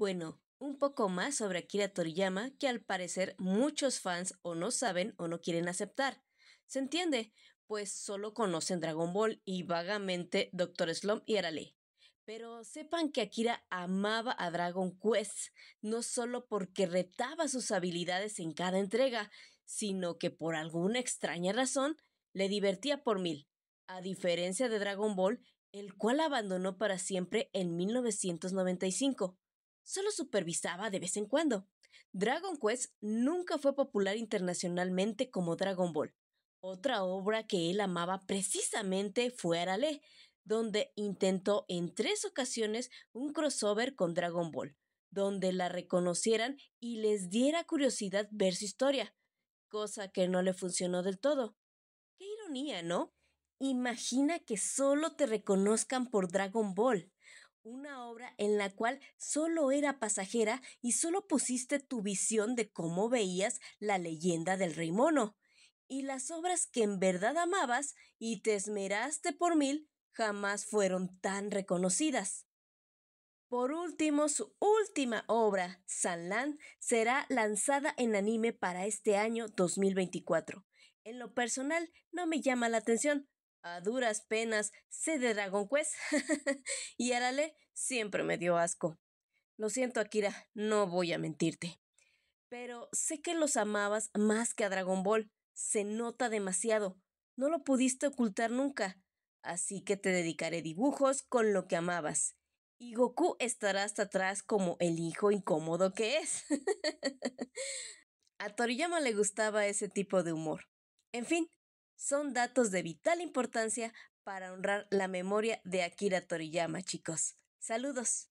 Bueno, un poco más sobre Akira Toriyama que al parecer muchos fans o no saben o no quieren aceptar. Se entiende, pues solo conocen Dragon Ball y vagamente Doctor Slump y Arale. Pero sepan que Akira amaba a Dragon Quest, no solo porque retaba sus habilidades en cada entrega, sino que por alguna extraña razón le divertía por mil, a diferencia de Dragon Ball, el cual abandonó para siempre en 1995 solo supervisaba de vez en cuando. Dragon Quest nunca fue popular internacionalmente como Dragon Ball. Otra obra que él amaba precisamente fue Arale, donde intentó en tres ocasiones un crossover con Dragon Ball, donde la reconocieran y les diera curiosidad ver su historia, cosa que no le funcionó del todo. Qué ironía, ¿no? Imagina que solo te reconozcan por Dragon Ball. Una obra en la cual solo era pasajera y solo pusiste tu visión de cómo veías la leyenda del rey mono. Y las obras que en verdad amabas y te esmeraste por mil jamás fueron tan reconocidas. Por último, su última obra, Sanlan, será lanzada en anime para este año 2024. En lo personal, no me llama la atención, a duras penas sé de Dragon Quest y Arale siempre me dio asco. Lo siento, Akira, no voy a mentirte. Pero sé que los amabas más que a Dragon Ball. Se nota demasiado. No lo pudiste ocultar nunca. Así que te dedicaré dibujos con lo que amabas. Y Goku estará hasta atrás como el hijo incómodo que es. a Toriyama le gustaba ese tipo de humor. En fin, son datos de vital importancia para honrar la memoria de Akira Toriyama, chicos. Saludos.